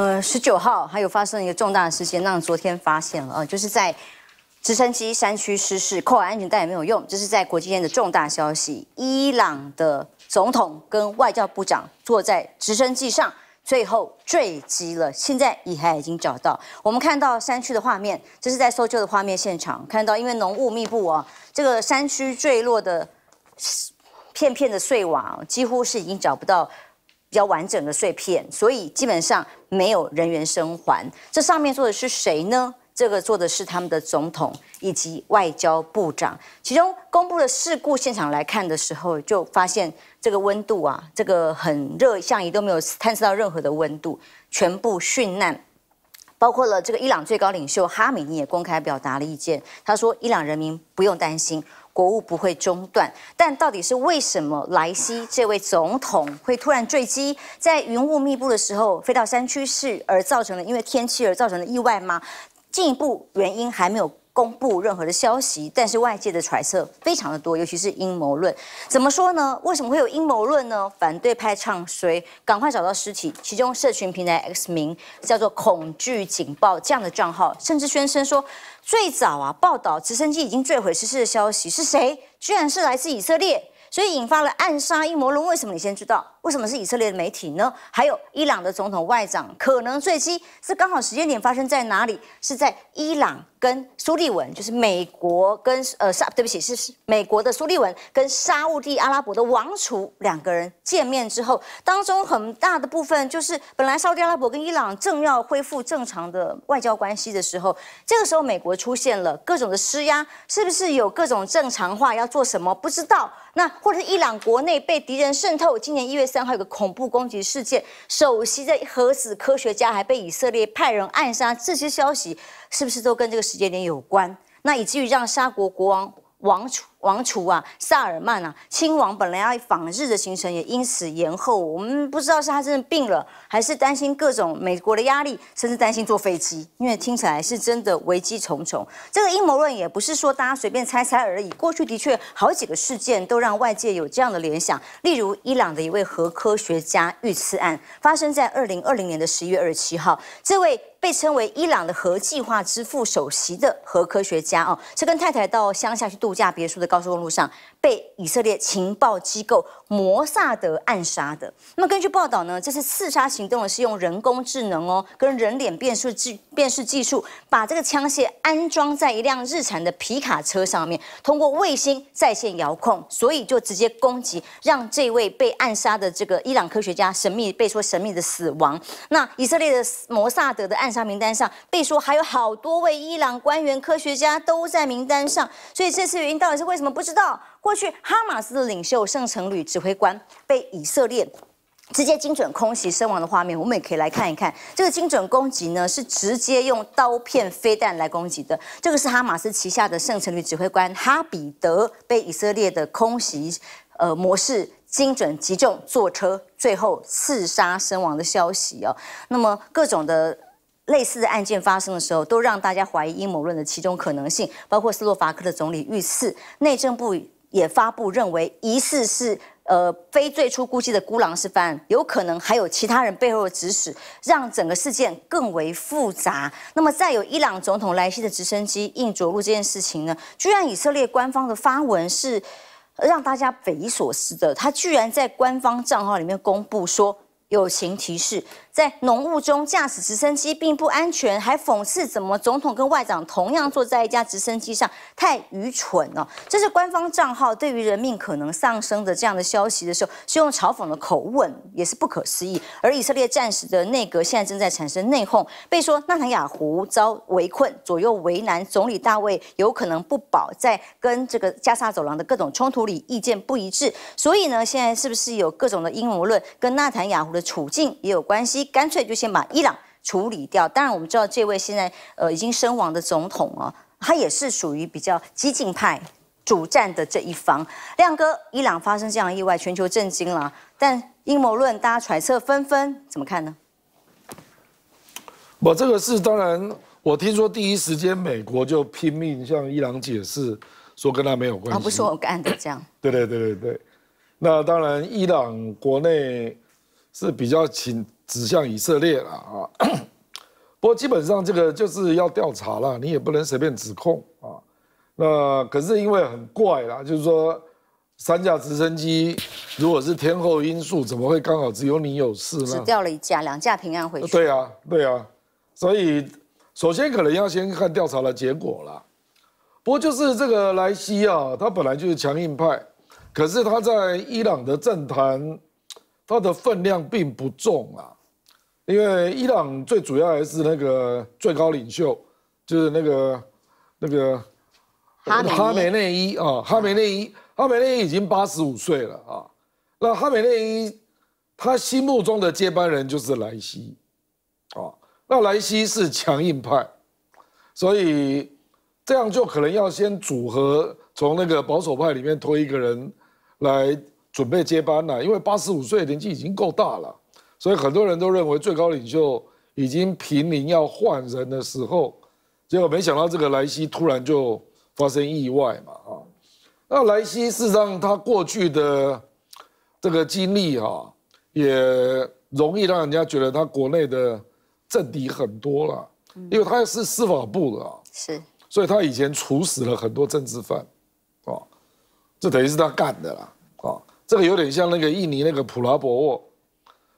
呃，十九号还有发生一个重大的事件，让昨天发现了啊，就是在直升机山区失事，扣安全带也没有用，这是在国际间的重大消息。伊朗的总统跟外交部长坐在直升机上，最后坠机了。现在遗骸已经找到，我们看到山区的画面，这是在搜救的画面，现场看到因为浓雾密布啊，这个山区坠落的片片的碎瓦，几乎是已经找不到。比较完整的碎片，所以基本上没有人员生还。这上面做的是谁呢？这个做的是他们的总统以及外交部长。其中公布的事故现场来看的时候，就发现这个温度啊，这个很热，像仪都没有探测到任何的温度，全部殉难。包括了这个伊朗最高领袖哈米尼也公开表达了意见，他说：“伊朗人民不用担心。”国务不会中断，但到底是为什么莱西这位总统会突然坠机？在云雾密布的时候飞到山区，市，而造成了因为天气而造成的意外吗？进一步原因还没有。公布任何的消息，但是外界的揣测非常的多，尤其是阴谋论。怎么说呢？为什么会有阴谋论呢？反对派唱衰，赶快找到尸体。其中，社群平台 X 名叫做“恐惧警报”这样的账号，甚至宣称说，最早啊报道直升机已经坠毁失事的消息是谁？居然是来自以色列，所以引发了暗杀阴谋论。为什么你先知道？为什么是以色列的媒体呢？还有伊朗的总统、外长可能坠机，是刚好时间点发生在哪里？是在伊朗。跟苏利文，就是美国跟呃沙，对不起，是美国的苏利文跟沙地阿拉伯的王储两个人见面之后，当中很大的部分就是本来沙特阿拉伯跟伊朗正要恢复正常的外交关系的时候，这个时候美国出现了各种的施压，是不是有各种正常化要做什么？不知道。那或者是伊朗国内被敌人渗透，今年一月三号有个恐怖攻击事件，首席的核子科学家还被以色列派人暗杀，这些消息。是不是都跟这个时间点有关？那以至于让沙国国王王储。王储啊，萨尔曼啊，亲王本来要访日的行程也因此延后。我们不知道是他真的病了，还是担心各种美国的压力，甚至担心坐飞机，因为听起来是真的危机重重。这个阴谋论也不是说大家随便猜猜而已。过去的确好几个事件都让外界有这样的联想，例如伊朗的一位核科学家遇刺案，发生在二零二零年的十一月二十七号。这位被称为伊朗的核计划之父、首席的核科学家哦，是跟太太到乡下去度假别墅的。高速公路上被以色列情报机构摩萨德暗杀的。那么根据报道呢，这次刺杀行动呢，是用人工智能哦，跟人脸辨识技辨识技术，把这个枪械安装在一辆日产的皮卡车上面，通过卫星在线遥控，所以就直接攻击，让这位被暗杀的这个伊朗科学家神秘被说神秘的死亡。那以色列的摩萨德的暗杀名单上，被说还有好多位伊朗官员、科学家都在名单上，所以这次原因到底是为？怎么不知道过去哈马斯的领袖圣城旅指挥官被以色列直接精准空袭身亡的画面？我们也可以来看一看这个精准攻击呢，是直接用刀片飞弹来攻击的。这个是哈马斯旗下的圣城旅指挥官哈比德被以色列的空袭呃模式精准击中坐车，最后刺杀身亡的消息哦。那么各种的。类似的案件发生的时候，都让大家怀疑阴谋论的其中可能性，包括斯洛伐克的总理遇刺，内政部也发布认为疑似是呃非最初估计的孤狼式犯案，有可能还有其他人背后的指使，让整个事件更为复杂。那么再有伊朗总统莱西的直升机硬着陆这件事情呢，居然以色列官方的发文是让大家匪夷所思的，他居然在官方账号里面公布说。友情提示：在浓雾中驾驶直升机并不安全，还讽刺怎么总统跟外长同样坐在一架直升机上，太愚蠢了。这是官方账号对于人命可能上升的这样的消息的时候，是用嘲讽的口吻，也是不可思议。而以色列战时的内阁现在正在产生内讧，被说纳坦雅胡遭围困，左右为难，总理大卫有可能不保，在跟这个加沙走廊的各种冲突里意见不一致，所以呢，现在是不是有各种的阴谋论跟纳坦雅胡？处境也有关系，干脆就先把伊朗处理掉。当然，我们知道这位现在呃已经身亡的总统啊，他也是属于比较激进派主战的这一方。亮哥，伊朗发生这样意外，全球震惊了，但阴谋论大家揣测纷纷，怎么看呢？我这个事，当然我听说第一时间美国就拼命向伊朗解释，说跟他没有关系，不是我干的这样。对对对对对，那当然伊朗国内。是比较指指向以色列了啊，不过基本上这个就是要调查了，你也不能随便指控啊。那可是因为很怪啦，就是说三架直升机，如果是天后因素，怎么会刚好只有你有事呢？只掉了一架，两架平安回去。对啊，对啊。所以首先可能要先看调查的结果啦。不过就是这个莱西啊，他本来就是强硬派，可是他在伊朗的政坛。他的分量并不重啊，因为伊朗最主要还是那个最高领袖，就是那个那个哈哈梅内伊啊，哈梅内伊，哈梅内伊已经八十五岁了啊，那哈梅内伊他心目中的接班人就是莱西，啊，那莱西是强硬派，所以这样就可能要先组合从那个保守派里面推一个人来。准备接班了，因为八十五岁年纪已经够大了，所以很多人都认为最高领袖已经平龄要换人的时候，结果没想到这个莱西突然就发生意外嘛啊！那莱西事实上他过去的这个经历哈，也容易让人家觉得他国内的政敌很多了，因为他是司法部的，是，所以他以前处死了很多政治犯，啊，这等于是他干的啦，啊。这个有点像那个印尼那个普拉博沃，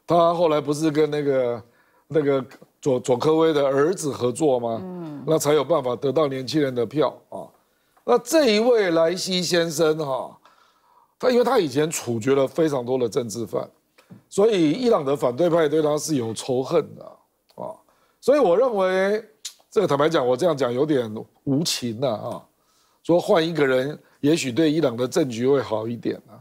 他后来不是跟那个那个佐佐科威的儿子合作吗？嗯，那才有办法得到年轻人的票啊。那这一位莱西先生哈，他因为他以前处决了非常多的政治犯，所以伊朗的反对派对他是有仇恨的啊。所以我认为这个坦白讲，我这样讲有点无情了啊。说换一个人，也许对伊朗的政局会好一点啊。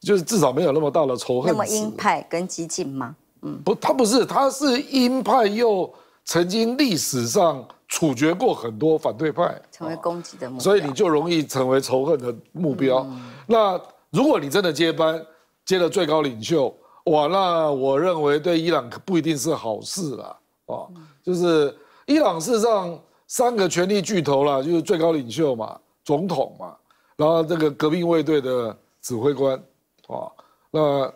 就是至少没有那么大的仇恨，那么鹰派跟激进吗？嗯，不，他不是，他是鹰派，又曾经历史上处决过很多反对派，成为攻击的目标，所以你就容易成为仇恨的目标。那如果你真的接班，接了最高领袖，哇，那我认为对伊朗不一定是好事了啊。就是伊朗事实上三个权力巨头啦，就是最高领袖嘛，总统嘛，然后这个革命卫队的指挥官。啊，那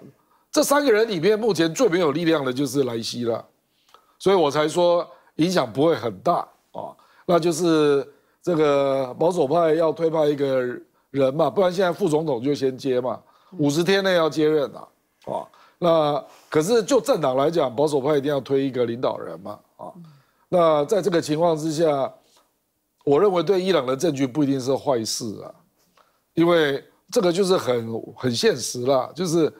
这三个人里面，目前最没有力量的就是莱西了，所以我才说影响不会很大啊。那就是这个保守派要推派一个人嘛，不然现在副总统就先接嘛，五十天内要接任啊。啊，那可是就政党来讲，保守派一定要推一个领导人嘛。啊，那在这个情况之下，我认为对伊朗的证据不一定是坏事啊，因为。这个就是很很现实了，就是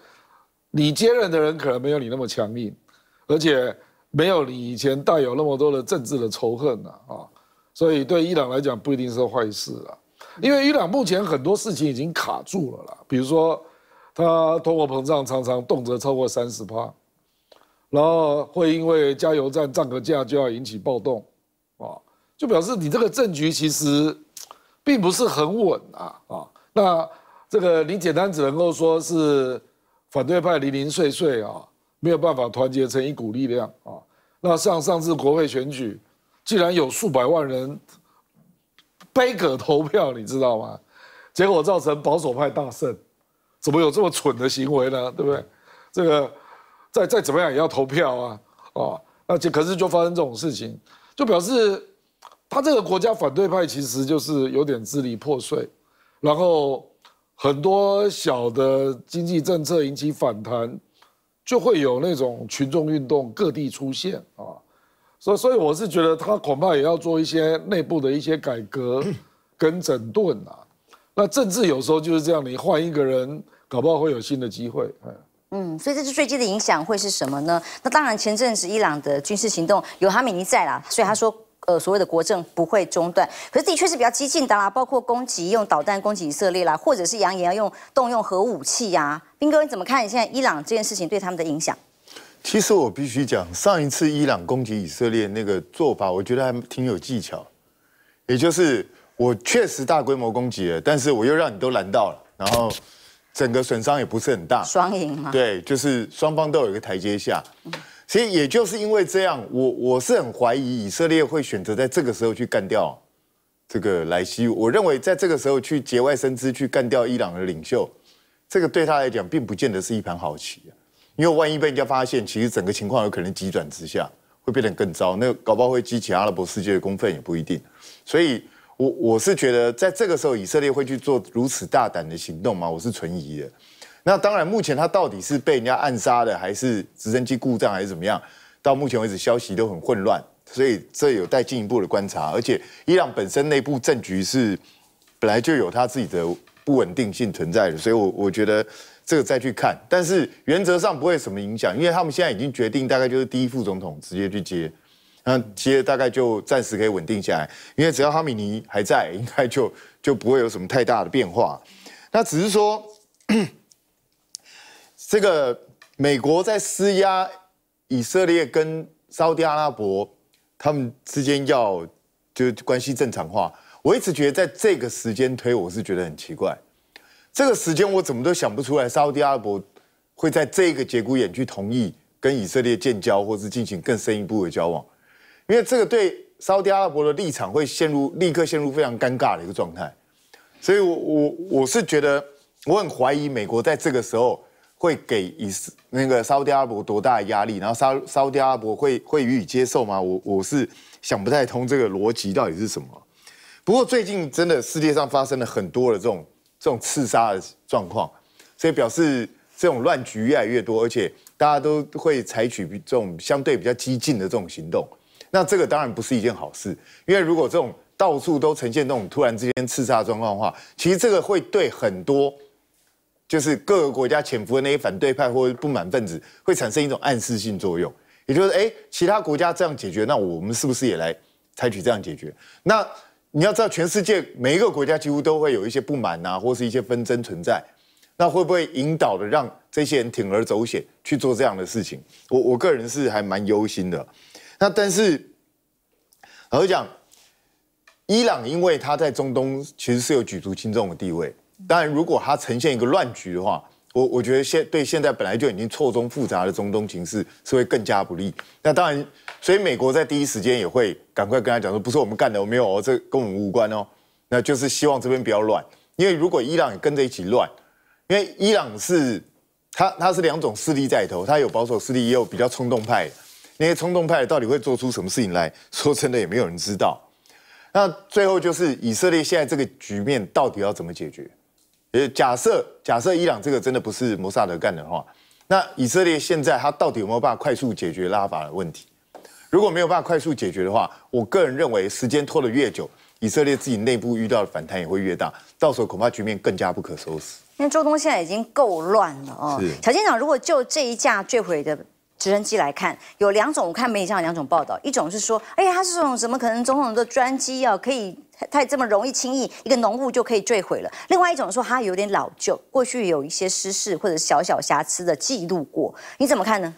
你接任的人可能没有你那么强硬，而且没有你以前带有那么多的政治的仇恨啊，所以对伊朗来讲不一定是坏事了，因为伊朗目前很多事情已经卡住了啦，比如说它通货膨胀常常动辄超过三十趴，然后会因为加油站涨个价就要引起暴动，啊，就表示你这个政局其实并不是很稳啊啊，那。这个你简单只能够说是反对派零零碎碎啊，没有办法团结成一股力量啊。那像上次国会选举，既然有数百万人背葛投票，你知道吗？结果造成保守派大胜，怎么有这么蠢的行为呢？对不对？这个再再怎么样也要投票啊！啊，那就可是就发生这种事情，就表示他这个国家反对派其实就是有点支离破碎，然后。很多小的经济政策引起反弹，就会有那种群众运动各地出现啊，所以所以我是觉得他恐怕也要做一些内部的一些改革 跟整顿啊。那政治有时候就是这样，你换一个人，搞不好会有新的机会。嗯，所以这次最近的影响会是什么呢？那当然前阵子伊朗的军事行动有哈米尼在啦，所以他说。呃，所谓的国政不会中断，可是自的确是比较激进的啦，包括攻击用导弹攻击以色列啦，或者是扬言要用动用核武器呀。兵哥，你怎么看现在伊朗这件事情对他们的影响？其实我必须讲，上一次伊朗攻击以色列那个做法，我觉得还挺有技巧。也就是我确实大规模攻击了，但是我又让你都拦到了，然后整个损伤也不是很大。双赢嘛。对，就是双方都有一个台阶下。所以也就是因为这样，我我是很怀疑以色列会选择在这个时候去干掉这个莱西。我认为在这个时候去节外生枝去干掉伊朗的领袖，这个对他来讲并不见得是一盘好棋。因为万一被人家发现，其实整个情况有可能急转直下，会变得更糟。那搞不好会激起阿拉伯世界的公愤也不一定。所以，我我是觉得在这个时候以色列会去做如此大胆的行动吗？我是存疑的。那当然，目前他到底是被人家暗杀的，还是直升机故障，还是怎么样？到目前为止，消息都很混乱，所以这有待进一步的观察。而且，伊朗本身内部政局是本来就有他自己的不稳定性存在的，所以我我觉得这个再去看。但是原则上不会什么影响，因为他们现在已经决定，大概就是第一副总统直接去接，那接大概就暂时可以稳定下来。因为只要哈米尼还在，应该就就不会有什么太大的变化。那只是说。这个美国在施压以色列跟沙特阿拉伯，他们之间要就关系正常化，我一直觉得在这个时间推，我是觉得很奇怪。这个时间我怎么都想不出来，沙特阿拉伯会在这个节骨眼去同意跟以色列建交，或是进行更深一步的交往，因为这个对沙特阿拉伯的立场会陷入立刻陷入非常尴尬的一个状态。所以，我我我是觉得我很怀疑美国在这个时候。会给以那个沙特阿拉伯多大的压力？然后沙沙特阿拉伯会会予以接受吗？我我是想不太通这个逻辑到底是什么。不过最近真的世界上发生了很多的这种这种刺杀的状况，所以表示这种乱局越来越多，而且大家都会采取这种相对比较激进的这种行动。那这个当然不是一件好事，因为如果这种到处都呈现那种突然之间刺杀状况的话，其实这个会对很多。就是各个国家潜伏的那些反对派或者不满分子会产生一种暗示性作用，也就是哎，其他国家这样解决，那我们是不是也来采取这样解决？那你要知道，全世界每一个国家几乎都会有一些不满啊，或是一些纷争存在，那会不会引导的让这些人铤而走险去做这样的事情？我我个人是还蛮忧心的。那但是，老实讲，伊朗因为他在中东其实是有举足轻重的地位。当然，如果它呈现一个乱局的话，我我觉得现对现在本来就已经错综复杂的中东情势是会更加不利。那当然，所以美国在第一时间也会赶快跟他讲说，不是我们干的，我没有，哦，这跟我们无关哦。那就是希望这边不要乱，因为如果伊朗也跟着一起乱，因为伊朗是它它是两种势力在头，它有保守势力，也有比较冲动派。那些冲动派到底会做出什么事情来？说真的，也没有人知道。那最后就是以色列现在这个局面到底要怎么解决？呃，假设假设伊朗这个真的不是摩萨德干的话，那以色列现在它到底有没有办法快速解决拉法的问题？如果没有办法快速解决的话，我个人认为时间拖得越久，以色列自己内部遇到的反弹也会越大，到时候恐怕局面更加不可收拾。因为周东现在已经够乱了哦。小舰长，如果就这一架坠毁的直升机来看，有两种我看媒体上有两种报道，一种是说，哎呀，它是这种怎么可能总统的专机啊可以？太这么容易轻易，一个浓雾就可以坠毁了。另外一种说，它有点老旧，过去有一些失事或者小小瑕疵的记录过，你怎么看呢？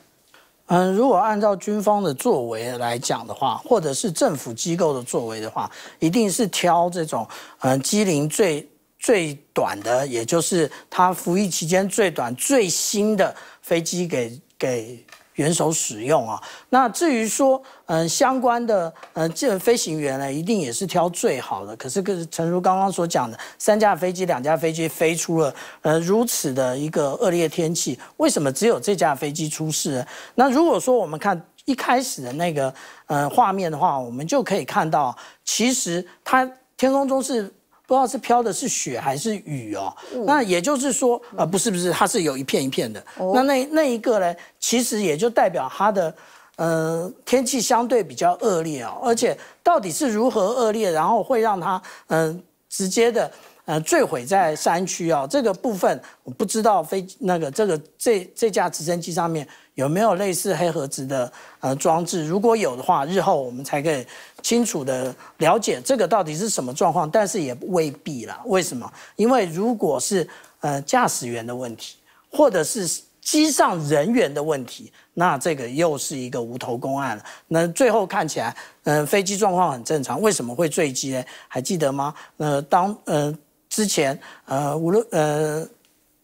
嗯，如果按照军方的作为来讲的话，或者是政府机构的作为的话，一定是挑这种嗯机龄最最短的，也就是它服役期间最短最新的飞机给给。元首使用啊，那至于说，嗯，相关的，呃，这飞行员呢，一定也是挑最好的。可是，跟陈如刚刚所讲的，三架飞机，两架飞机飞出了，呃，如此的一个恶劣天气，为什么只有这架飞机出事？呢？那如果说我们看一开始的那个，呃，画面的话，我们就可以看到，其实它天空中是。不知道是飘的是雪还是雨哦，那也就是说，呃，不是不是，它是有一片一片的。那那那一个呢，其实也就代表它的，呃，天气相对比较恶劣哦，而且到底是如何恶劣，然后会让它，嗯，直接的。呃，坠毁在山区啊，这个部分我不知道飞那个这个这这架直升机上面有没有类似黑盒子的呃装置，如果有的话，日后我们才可以清楚的了解这个到底是什么状况。但是也未必了，为什么？因为如果是呃驾驶员的问题，或者是机上人员的问题，那这个又是一个无头公案了。那最后看起来，呃飞机状况很正常，为什么会坠机呢？还记得吗？呃，当呃。之前，呃，无论呃，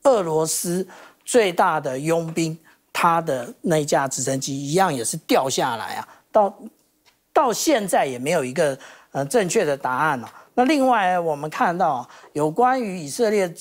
俄罗斯最大的佣兵，他的那架直升机一样也是掉下来啊，到到现在也没有一个呃正确的答案呢。那另外，我们看到有关于以色列。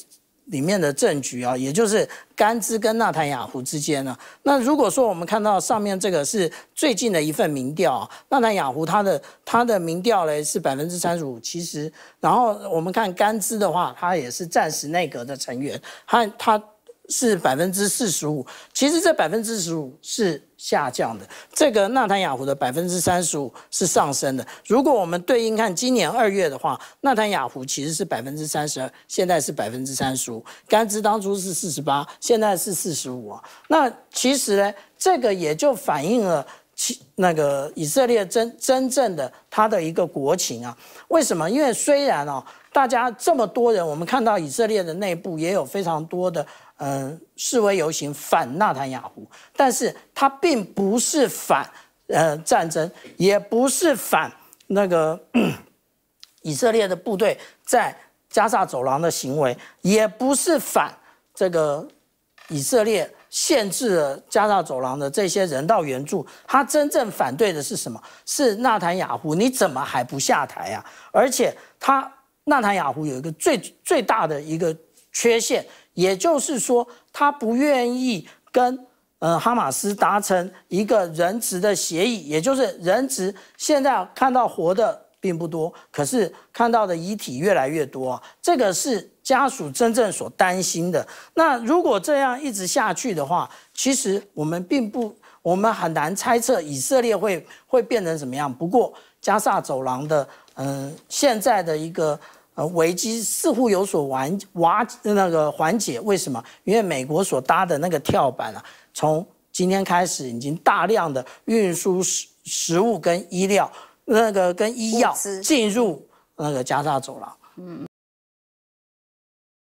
里面的政局啊，也就是甘孜跟纳坦雅胡之间呢。那如果说我们看到上面这个是最近的一份民调，纳坦雅胡他的他的民调嘞是百分之三十五，其实然后我们看甘孜的话，他也是暂时内阁的成员，他他。是百分之四十五，其实这百分之十五是下降的。这个纳坦雅湖的百分之三十五是上升的。如果我们对应看今年二月的话，纳坦雅湖其实是百分之三十二，现在是百分之三十五。甘孜当初是四十八，现在是四十五啊。那其实呢，这个也就反映了其那个以色列真真正的它的一个国情啊。为什么？因为虽然哦，大家这么多人，我们看到以色列的内部也有非常多的。呃，示威游行反纳坦雅胡，但是他并不是反呃战争，也不是反那个以色列的部队在加沙走廊的行为，也不是反这个以色列限制了加沙走廊的这些人道援助。他真正反对的是什么？是纳坦雅胡，你怎么还不下台呀？而且他纳坦雅胡有一个最最大的一个缺陷。也就是说，他不愿意跟呃哈马斯达成一个人质的协议，也就是人质现在看到活的并不多，可是看到的遗体越来越多，这个是家属真正所担心的。那如果这样一直下去的话，其实我们并不，我们很难猜测以色列会会变成什么样。不过加萨走廊的嗯，现在的一个。呃，危机似乎有所完瓦那个缓解，为什么？因为美国所搭的那个跳板啊，从今天开始已经大量的运输食食物跟医疗那个跟医药进入那个加沙走廊。嗯。